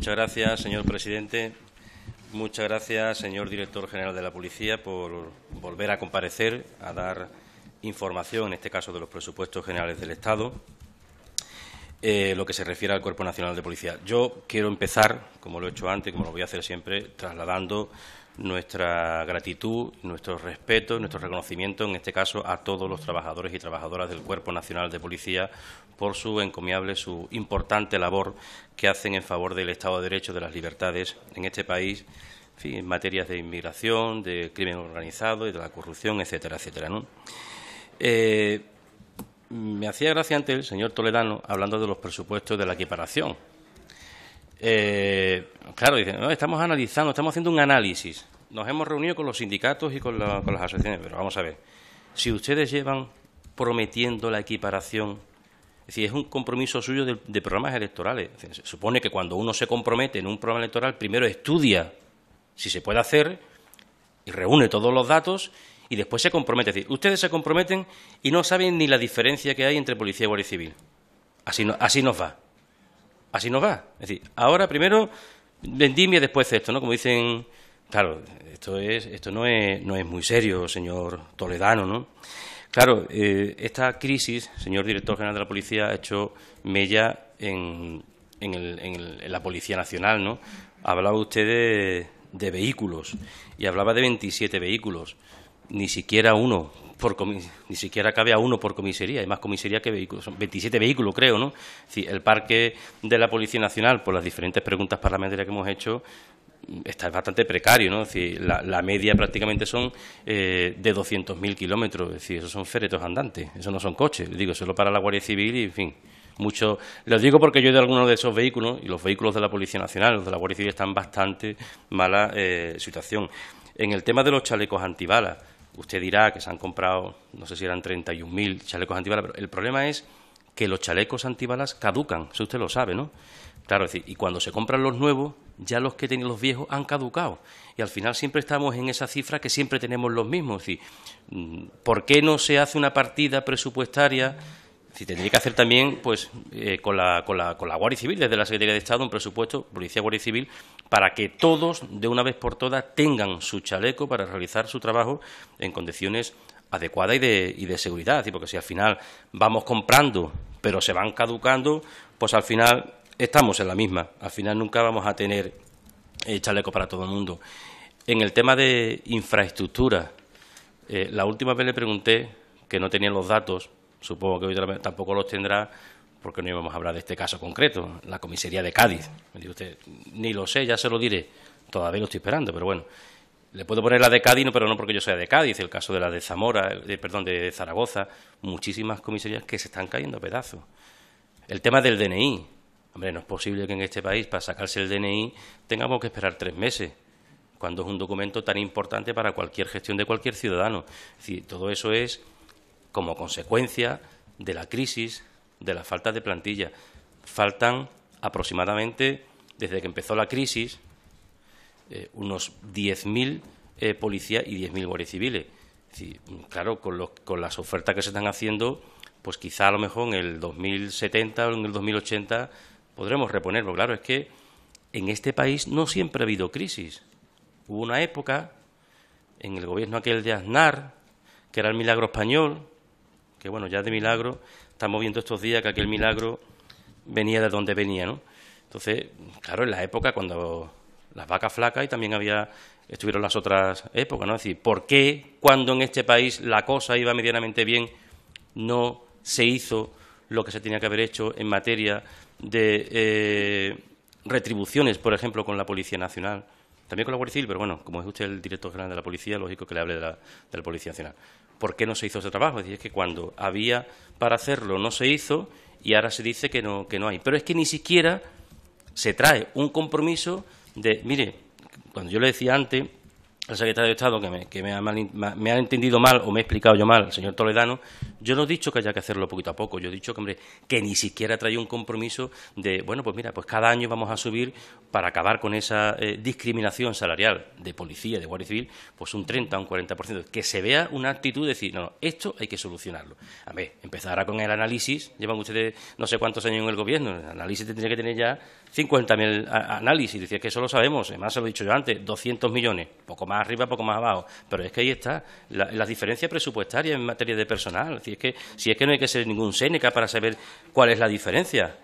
Muchas gracias, señor presidente. Muchas gracias, señor director general de la Policía, por volver a comparecer, a dar información, en este caso, de los presupuestos generales del Estado, eh, lo que se refiere al Cuerpo Nacional de Policía. Yo quiero empezar, como lo he hecho antes, como lo voy a hacer siempre, trasladando nuestra gratitud, nuestro respeto, nuestro reconocimiento, en este caso, a todos los trabajadores y trabajadoras del Cuerpo Nacional de Policía por su encomiable, su importante labor que hacen en favor del Estado de Derecho, de las libertades en este país, en, materia materias de inmigración, de crimen organizado y de la corrupción, etcétera, etcétera. Eh, me hacía gracia ante el señor Toledano hablando de los presupuestos de la equiparación eh, claro, dicen, estamos analizando, estamos haciendo un análisis. Nos hemos reunido con los sindicatos y con, las asociaciones, pero vamos a ver, si ustedes llevan prometiendo la equiparación, es decir, es un compromiso suyo de, programas electorales. se supone que cuando uno se compromete en un programa electoral, primero estudia si se puede hacer y reúne todos los datos y después se compromete. Es decir, ustedes se comprometen y no saben ni la diferencia que hay entre policía y guardia civil. Así, no, así nos va así nos va. Es decir, ahora primero vendimia, después esto, ¿no? Como dicen, claro, esto, es, esto no, es, no es muy serio, señor Toledano, ¿no? Claro, eh, esta crisis, señor director general de la Policía, ha hecho mella en, en, el, en, la Policía Nacional, ¿no? Hablaba usted de, de vehículos y hablaba de 27 vehículos. Ni siquiera uno ni siquiera cabe a uno por comisaría, hay más comisaría que vehículos, son 27 vehículos creo, ¿no? Es el parque de la Policía Nacional, por las diferentes preguntas parlamentarias que hemos hecho, está bastante precario, ¿no? Es decir, la, media prácticamente son eh, de 200.000 kilómetros, es decir, esos son féretos andantes, esos no son coches, digo, solo para la Guardia Civil y, en fin, mucho... Les digo porque yo he de algunos de esos vehículos, y los vehículos de la Policía Nacional, los de la Guardia Civil, están en bastante mala eh, situación. En el tema de los chalecos antibalas, usted dirá que se han comprado, no sé si eran mil chalecos antibalas, pero el problema es que los chalecos antibalas caducan, eso usted lo sabe, ¿no? Claro, es decir, y cuando se compran los nuevos, ya los que tenían los viejos han caducado. Y al final siempre estamos en esa cifra que siempre tenemos los mismos. Es decir, mm, ¿por qué no se hace una partida presupuestaria? Y tendría que hacer también pues eh, con, la, con, Guardia Civil, desde la Secretaría de Estado, un presupuesto, Policía Guardia Civil, para que todos, de una vez por todas, tengan su chaleco para realizar su trabajo en condiciones adecuadas y de, seguridad. porque si al final vamos comprando, pero se van caducando, pues al final estamos en la misma. Al final nunca vamos a tener eh, chaleco para todo el mundo. En el tema de infraestructura, eh, la última vez le pregunté, que no tenía los datos, Supongo que hoy tampoco los tendrá porque no íbamos a hablar de este caso concreto, la comisaría de Cádiz. Me dice usted, ni lo sé, ya se lo diré. Todavía lo estoy esperando, pero bueno. Le puedo poner la de Cádiz, pero no porque yo sea de Cádiz, el caso de la de Zamora, perdón, de Zaragoza, muchísimas comisarías que se están cayendo a pedazos. El tema del DNI. Hombre, no es posible que en este país, para sacarse el DNI, tengamos que esperar tres meses, cuando es un documento tan importante para cualquier gestión de cualquier ciudadano. Es decir, todo eso es como consecuencia de la crisis, de la falta de plantilla. Faltan aproximadamente, desde que empezó la crisis, eh, unos 10.000 eh, policías y 10.000 guardias civiles. claro, con, con las ofertas que se están haciendo, pues quizá a lo mejor en el 2070 o en el 2080 podremos reponerlo. Claro, es que en este país no siempre ha habido crisis. Hubo una época en el gobierno aquel de Aznar, que era el milagro español, que bueno, ya de milagro, estamos viendo estos días que aquel milagro venía de donde venía, ¿no? Entonces, claro, en la época cuando las vacas flacas y también había estuvieron las otras épocas, ¿no? Es decir, ¿por qué cuando en este país la cosa iba medianamente bien no se hizo lo que se tenía que haber hecho en materia de eh, retribuciones, por ejemplo, con la Policía Nacional? También con la Guardia Civil, pero bueno, como es usted el director general de la policía, lógico que le hable de la, Policía Nacional. ¿Por qué no se hizo ese trabajo? Es decir, es que cuando había para hacerlo no se hizo y ahora se dice que no, que no hay. Pero es que ni siquiera se trae un compromiso de, mire, cuando yo le decía antes el secretario de Estado, que, me, que ha entendido mal o me ha explicado yo mal, el señor Toledano, yo no he dicho que haya que hacerlo poquito a poco, yo he dicho que, hombre, que ni siquiera trae un compromiso de, bueno, pues mira, pues cada año vamos a subir para acabar con esa eh, discriminación salarial de policía, de guardia civil, pues un 30, o un 40%, que se vea una actitud de decir, no, no, esto hay que solucionarlo. A ver, empezar con el análisis, llevan ustedes no sé cuántos años en el gobierno, el análisis tendría que tener ya 50.000 análisis, decía que eso lo sabemos, además se lo he dicho yo antes, 200 millones, poco más arriba, poco más abajo. Pero es que ahí está la, diferencia presupuestaria en materia de personal. si es que no hay que ser ningún Séneca para saber cuál es la diferencia.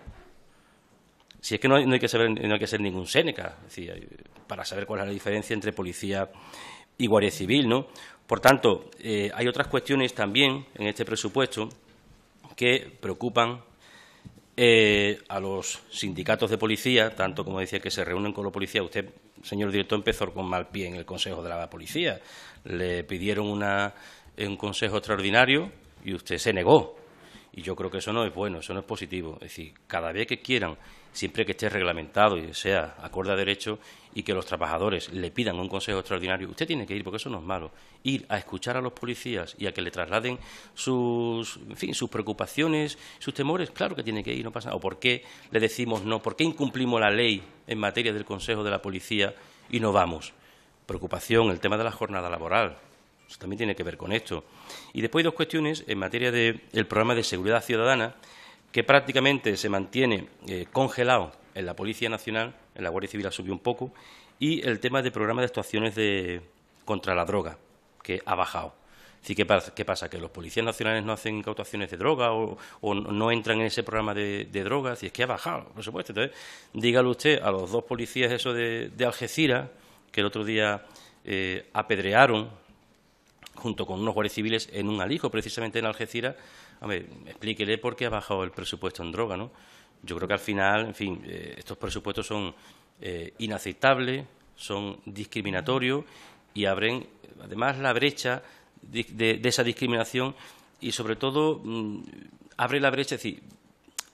Si es que no hay, que, ser ningún Séneca para saber cuál es la diferencia entre policía y guardia civil, ¿no? Por tanto, eh, hay otras cuestiones también en este presupuesto que preocupan eh, a los sindicatos de policía, tanto como decía que se reúnen con los policías, usted, señor director, empezó con mal pie en el Consejo de la Policía. Le pidieron una, un consejo extraordinario y usted se negó. Y yo creo que eso no es bueno, eso no es positivo. Es decir, cada vez que quieran siempre que esté reglamentado y sea acorde a derecho y que los trabajadores le pidan un consejo extraordinario, usted tiene que ir, porque eso no es malo, ir a escuchar a los policías y a que le trasladen sus, en fin, sus preocupaciones, sus temores, claro que tiene que ir, no pasa nada. ¿O por qué le decimos no? ¿Por qué incumplimos la ley en materia del consejo de la policía y no vamos? Preocupación, el tema de la jornada laboral, también tiene que ver con esto. Y después dos cuestiones en materia del programa de seguridad ciudadana, que prácticamente se mantiene eh, congelado en la Policía Nacional, en la Guardia Civil ha subido un poco, y el tema del programa de actuaciones de, contra la droga, que ha bajado. Así que, ¿qué pasa? ¿Que los policías nacionales no hacen incautaciones de droga o, no entran en ese programa de, droga? es que ha bajado, por supuesto. Entonces, dígalo usted a los dos policías de, Algeciras, que el otro día eh, apedrearon junto con unos guardias civiles en un alijo, precisamente en Algeciras. Hombre, explíquele por qué ha bajado el presupuesto en droga, ¿no? Yo creo que al final, en fin, eh, estos presupuestos son eh, inaceptables, son discriminatorios y abren, además, la brecha de, esa discriminación y, sobre todo, mm, abre la brecha, es decir,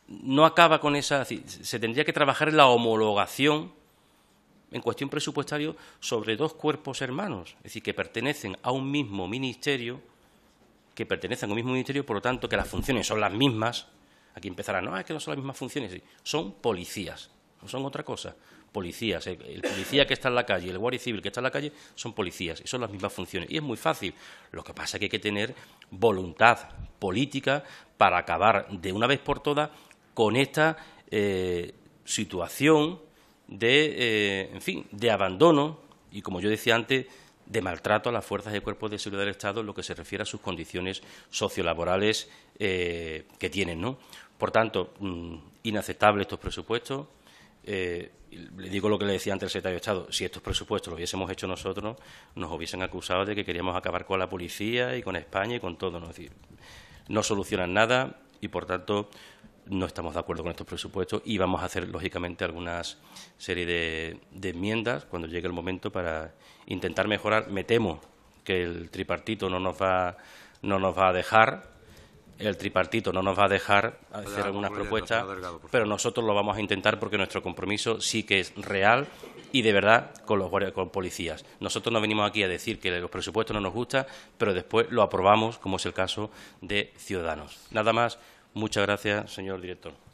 no acaba con esa... se tendría que trabajar en la homologación en cuestión presupuestaria sobre dos cuerpos hermanos, es decir, que pertenecen a un mismo ministerio, que pertenecen a un mismo ministerio, por lo tanto, que las funciones son las mismas. Aquí empezará: no, es que no son las mismas funciones, son policías, no son otra cosa. Policías, el, policía que está en la calle, el guardia civil que está en la calle, son policías y son las mismas funciones. Y es muy fácil. Lo que pasa es que hay que tener voluntad política para acabar de una vez por todas con esta eh, situación de, eh, en fin, de abandono y, como yo decía antes, de maltrato a las fuerzas y cuerpos de seguridad del Estado en lo que se refiere a sus condiciones sociolaborales eh, que tienen. ¿no? Por tanto, mm, inaceptables estos presupuestos. Eh, le digo lo que le decía antes el secretario de Estado, si estos presupuestos los hubiésemos hecho nosotros, nos hubiesen acusado de que queríamos acabar con la policía y con España y con todo. ¿no? no solucionan nada y, por tanto, no estamos de acuerdo con estos presupuestos y vamos a hacer, lógicamente, algunas serie de, enmiendas cuando llegue el momento para intentar mejorar. Me temo que el tripartito no nos va, no nos va a dejar, el tripartito no nos va a dejar hacer algunas propuestas, pero nosotros lo vamos a intentar porque nuestro compromiso sí que es real y de verdad con los con policías. Nosotros no venimos aquí a decir que los presupuestos no nos gustan, pero después lo aprobamos, como es el caso de Ciudadanos. Nada más, Muchas gracias, señor director.